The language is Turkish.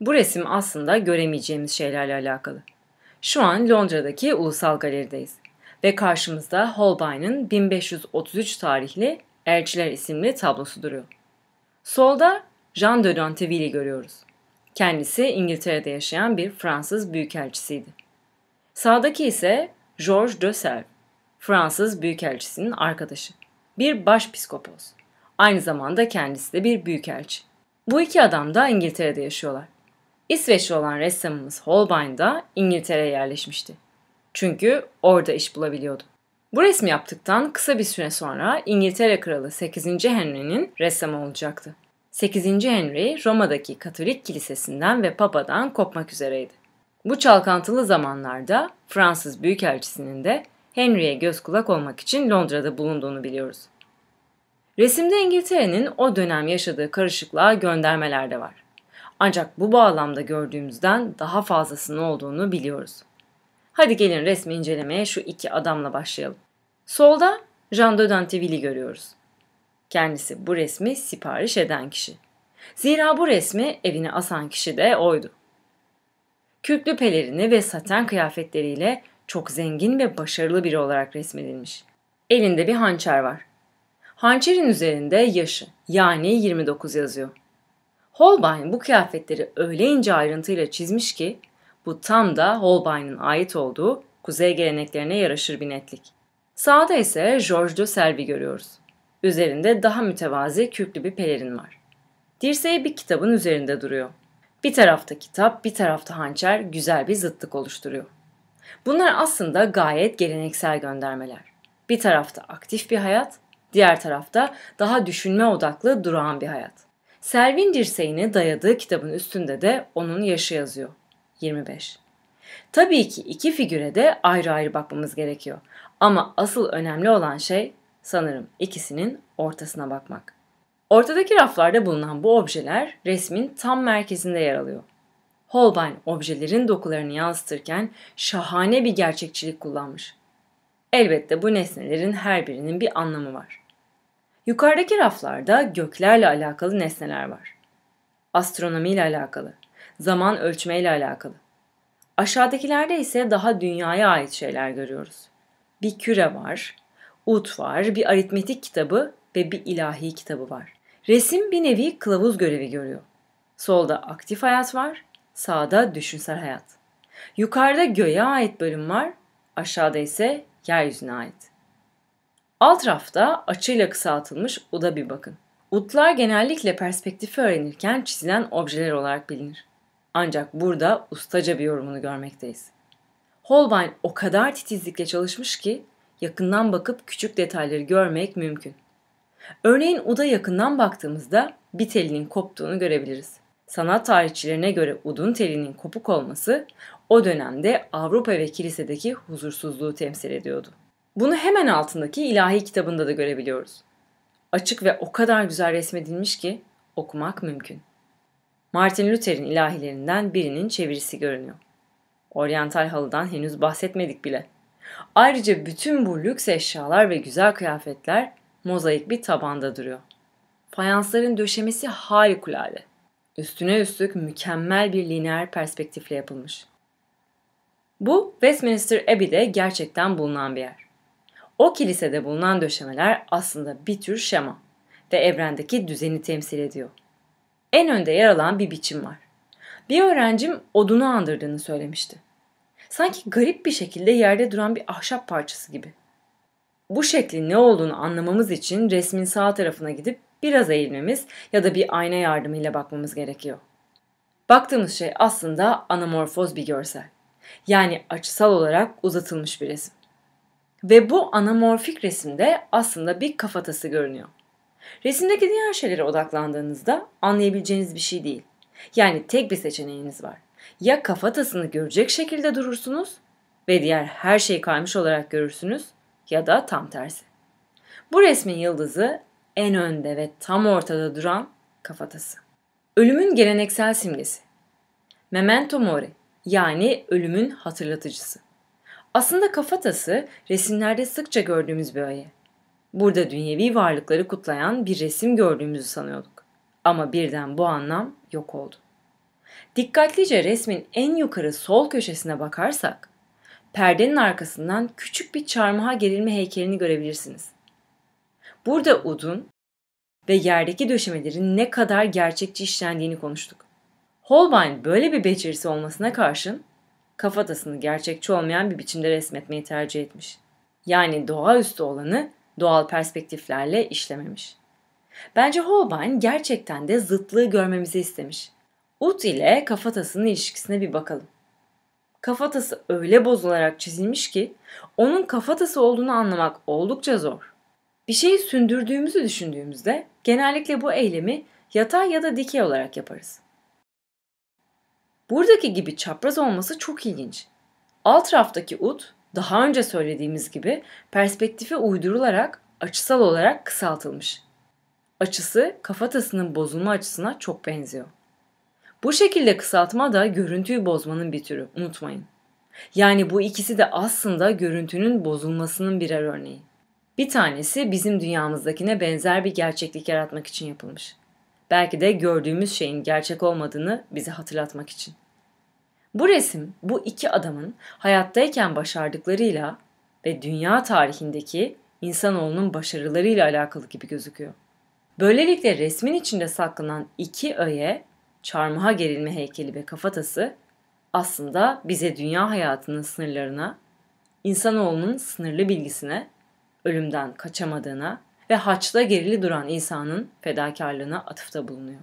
Bu resim aslında göremeyeceğimiz şeylerle alakalı. Şu an Londra'daki Ulusal Galeri'deyiz ve karşımızda Holbein'in 1533 tarihli Elçiler isimli tablosu duruyor. Solda Jean de Danteville'i görüyoruz. Kendisi İngiltere'de yaşayan bir Fransız büyükelçisiydi. Sağdaki ise Georges de Selve, Fransız büyükelçisinin arkadaşı. Bir başpiskopos. Aynı zamanda kendisi de bir büyükelçi. Bu iki adam da İngiltere'de yaşıyorlar. İsveçli olan ressamımız Holbein'da İngiltere'ye yerleşmişti. Çünkü orada iş bulabiliyordu. Bu resmi yaptıktan kısa bir süre sonra İngiltere Kralı 8. Henry'nin ressamı olacaktı. 8. Henry Roma'daki Katolik Kilisesi'nden ve Papa'dan kopmak üzereydi. Bu çalkantılı zamanlarda Fransız Büyükelçisi'nin de Henry'e göz kulak olmak için Londra'da bulunduğunu biliyoruz. Resimde İngiltere'nin o dönem yaşadığı karışıklığa göndermeler de var. Ancak bu bağlamda gördüğümüzden daha fazlasının olduğunu biliyoruz. Hadi gelin resmi incelemeye şu iki adamla başlayalım. Solda Jean de Dantevil'i görüyoruz. Kendisi bu resmi sipariş eden kişi. Zira bu resmi evine asan kişi de oydu. Kürklü pelerini ve saten kıyafetleriyle çok zengin ve başarılı biri olarak resmedilmiş. Elinde bir hançer var. Hançerin üzerinde yaşı yani 29 yazıyor. Holbein bu kıyafetleri öyle ince ayrıntıyla çizmiş ki bu tam da Holbein'in ait olduğu kuzey geleneklerine yaraşır bir netlik. Sağda ise George de Selvi görüyoruz. Üzerinde daha mütevazi kürklü bir pelerin var. Dirseği bir kitabın üzerinde duruyor. Bir tarafta kitap, bir tarafta hançer güzel bir zıtlık oluşturuyor. Bunlar aslında gayet geleneksel göndermeler. Bir tarafta aktif bir hayat, diğer tarafta daha düşünme odaklı durağan bir hayat. Selvin dirseğini dayadığı kitabın üstünde de onun yaşı yazıyor. 25. Tabii ki iki figüre de ayrı ayrı bakmamız gerekiyor. Ama asıl önemli olan şey sanırım ikisinin ortasına bakmak. Ortadaki raflarda bulunan bu objeler resmin tam merkezinde yer alıyor. Holbein objelerin dokularını yansıtırken şahane bir gerçekçilik kullanmış. Elbette bu nesnelerin her birinin bir anlamı var. Yukarıdaki raflarda göklerle alakalı nesneler var. Astronomi ile alakalı, zaman ölçme ile alakalı. Aşağıdakilerde ise daha dünyaya ait şeyler görüyoruz. Bir küre var, ut var, bir aritmetik kitabı ve bir ilahi kitabı var. Resim bir nevi kılavuz görevi görüyor. Solda aktif hayat var, sağda düşünsel hayat. Yukarıda göğe ait bölüm var, aşağıda ise yeryüzüne ait. Alt rafta açıyla kısaltılmış uda bir bakın. Utlar genellikle perspektifi öğrenirken çizilen objeler olarak bilinir. Ancak burada ustaca bir yorumunu görmekteyiz. Holbein o kadar titizlikle çalışmış ki yakından bakıp küçük detayları görmek mümkün. Örneğin uda yakından baktığımızda bir telinin koptuğunu görebiliriz. Sanat tarihçilerine göre udun telinin kopuk olması o dönemde Avrupa ve kilisedeki huzursuzluğu temsil ediyordu. Bunu hemen altındaki ilahi kitabında da görebiliyoruz. Açık ve o kadar güzel resmedilmiş ki okumak mümkün. Martin Luther'in ilahilerinden birinin çevirisi görünüyor. Oriental halıdan henüz bahsetmedik bile. Ayrıca bütün bu lüks eşyalar ve güzel kıyafetler mozaik bir tabanda duruyor. Fayansların döşemesi harikulade. Üstüne üstlük mükemmel bir lineer perspektifle yapılmış. Bu Westminster Abbey'de gerçekten bulunan bir yer. O kilisede bulunan döşemeler aslında bir tür şema ve evrendeki düzeni temsil ediyor. En önde yer alan bir biçim var. Bir öğrencim odunu andırdığını söylemişti. Sanki garip bir şekilde yerde duran bir ahşap parçası gibi. Bu şeklin ne olduğunu anlamamız için resmin sağ tarafına gidip biraz eğilmemiz ya da bir ayna yardımıyla bakmamız gerekiyor. Baktığımız şey aslında anamorfoz bir görsel. Yani açısal olarak uzatılmış bir resim. Ve bu anamorfik resimde aslında bir kafatası görünüyor. Resimdeki diğer şeylere odaklandığınızda anlayabileceğiniz bir şey değil. Yani tek bir seçeneğiniz var. Ya kafatasını görecek şekilde durursunuz ve diğer her şeyi kaymış olarak görürsünüz ya da tam tersi. Bu resmin yıldızı en önde ve tam ortada duran kafatası. Ölümün geleneksel simgesi. Memento mori yani ölümün hatırlatıcısı. Aslında kafatası resimlerde sıkça gördüğümüz bir öğe. Burada dünyevi varlıkları kutlayan bir resim gördüğümüzü sanıyorduk. Ama birden bu anlam yok oldu. Dikkatlice resmin en yukarı sol köşesine bakarsak, perdenin arkasından küçük bir çarmıha gerilme heykelini görebilirsiniz. Burada udun ve yerdeki döşemelerin ne kadar gerçekçi işlendiğini konuştuk. Holbein böyle bir becerisi olmasına karşın kafatasını gerçekçi olmayan bir biçimde resmetmeyi tercih etmiş. Yani doğaüstü olanı doğal perspektiflerle işlememiş. Bence Holbein gerçekten de zıtlığı görmemizi istemiş. Ut ile kafatasının ilişkisine bir bakalım. Kafatası öyle bozularak çizilmiş ki onun kafatası olduğunu anlamak oldukça zor. Bir şeyi sündürdüğümüzü düşündüğümüzde genellikle bu eylemi yatay ya da dikey olarak yaparız. Buradaki gibi çapraz olması çok ilginç. Alt raftaki ut daha önce söylediğimiz gibi perspektife uydurularak açısal olarak kısaltılmış. Açısı kafatasının bozulma açısına çok benziyor. Bu şekilde kısaltma da görüntüyü bozmanın bir türü, unutmayın. Yani bu ikisi de aslında görüntünün bozulmasının birer örneği. Bir tanesi bizim dünyamızdakine benzer bir gerçeklik yaratmak için yapılmış belki de gördüğümüz şeyin gerçek olmadığını bize hatırlatmak için. Bu resim bu iki adamın hayattayken başardıklarıyla ve dünya tarihindeki insanoğlunun başarılarıyla alakalı gibi gözüküyor. Böylelikle resmin içinde saklanan iki öğe, çarmıha gerilme heykeli ve kafatası aslında bize dünya hayatının sınırlarına, insanoğlunun sınırlı bilgisine, ölümden kaçamadığına ve haçta gerili duran insanın fedakarlığına atıfta bulunuyor.